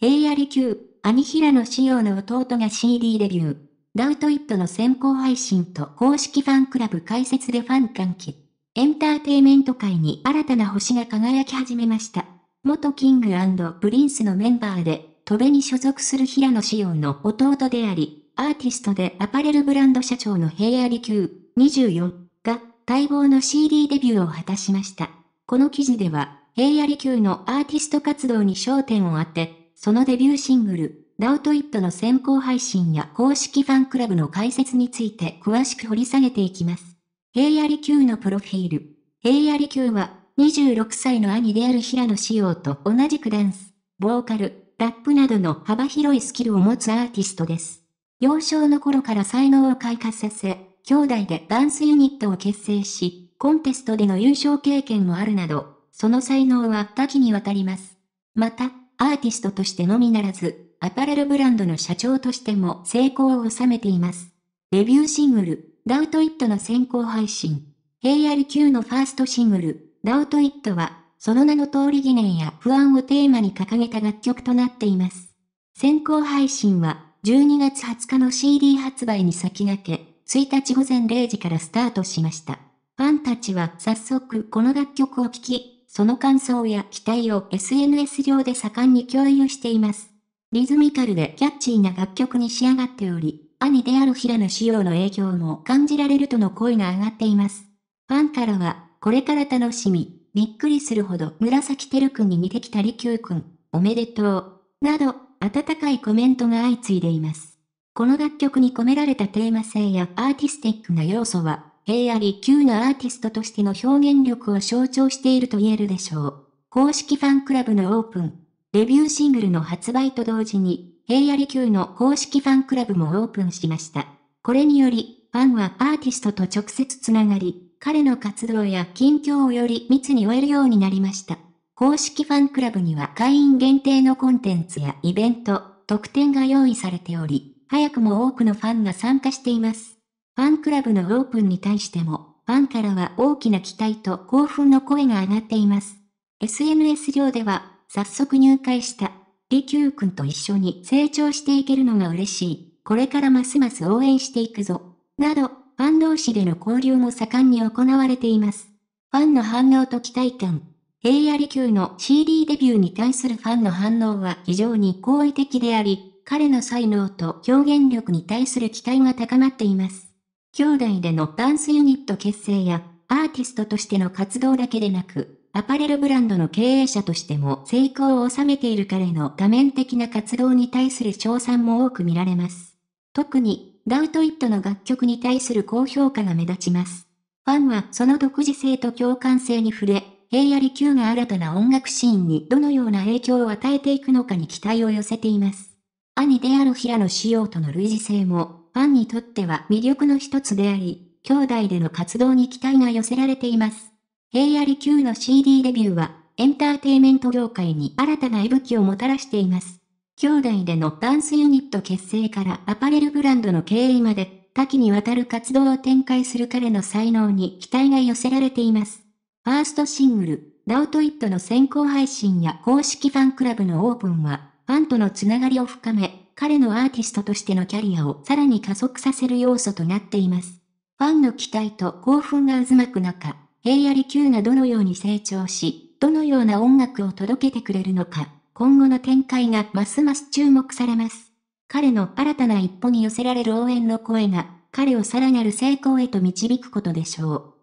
平野利休、兄平野仕様の弟が CD デビュー。ダウトイットの先行配信と公式ファンクラブ解説でファン歓喜。エンターテイメント界に新たな星が輝き始めました。元キングプリンスのメンバーで、戸部に所属する平野仕様の弟であり、アーティストでアパレルブランド社長の平野利休24が待望の CD デビューを果たしました。この記事では、平野利休のアーティスト活動に焦点を当て、そのデビューシングル、ダウトイットの先行配信や公式ファンクラブの解説について詳しく掘り下げていきます。平野利休のプロフィール。平野利休は、26歳の兄である平野紫耀と同じくダンス、ボーカル、ラップなどの幅広いスキルを持つアーティストです。幼少の頃から才能を開花させ、兄弟でダンスユニットを結成し、コンテストでの優勝経験もあるなど、その才能は多岐にわたります。また、アーティストとしてのみならず、アパレルブランドの社長としても成功を収めています。デビューシングル、ダウトイットの先行配信。キューのファーストシングル、ダウトイットは、その名の通り疑念や不安をテーマに掲げた楽曲となっています。先行配信は、12月20日の CD 発売に先駆け、1日午前0時からスタートしました。ファンたちは早速この楽曲を聴き、その感想や期待を SNS 上で盛んに共有しています。リズミカルでキャッチーな楽曲に仕上がっており、兄である平野仕様の影響も感じられるとの声が上がっています。ファンからは、これから楽しみ、びっくりするほど紫てるくんに似てきたりきゅうくん、おめでとう、など、温かいコメントが相次いでいます。この楽曲に込められたテーマ性やアーティスティックな要素は平野り急のアーティストとしての表現力を象徴していると言えるでしょう。公式ファンクラブのオープン、デビューシングルの発売と同時に、平野り級の公式ファンクラブもオープンしました。これにより、ファンはアーティストと直接つながり、彼の活動や近況をより密に追えるようになりました。公式ファンクラブには会員限定のコンテンツやイベント、特典が用意されており、早くも多くのファンが参加しています。ファンクラブのオープンに対しても、ファンからは大きな期待と興奮の声が上がっています。SNS 上では、早速入会した、リキュー君と一緒に成長していけるのが嬉しい。これからますます応援していくぞ。など、ファン同士での交流も盛んに行われています。ファンの反応と期待感。平野ューの CD デビューに対するファンの反応は非常に好意的であり、彼の才能と表現力に対する期待が高まっています。兄弟でのダンスユニット結成や、アーティストとしての活動だけでなく、アパレルブランドの経営者としても成功を収めている彼の多面的な活動に対する賞賛も多く見られます。特に、ダウトイットの楽曲に対する高評価が目立ちます。ファンはその独自性と共感性に触れ、平野利休が新たな音楽シーンにどのような影響を与えていくのかに期待を寄せています。兄である平野仕様との類似性も、ファンにとっては魅力の一つであり、兄弟での活動に期待が寄せられています。平野利休の CD デビューは、エンターテイメント業界に新たな息吹をもたらしています。兄弟でのダンスユニット結成からアパレルブランドの経営まで、多岐にわたる活動を展開する彼の才能に期待が寄せられています。ファーストシングル、ダウトイットの先行配信や公式ファンクラブのオープンは、ファンとのつながりを深め、彼のアーティストとしてのキャリアをさらに加速させる要素となっています。ファンの期待と興奮が渦巻く中、平野利休がどのように成長し、どのような音楽を届けてくれるのか、今後の展開がますます注目されます。彼の新たな一歩に寄せられる応援の声が、彼をさらなる成功へと導くことでしょう。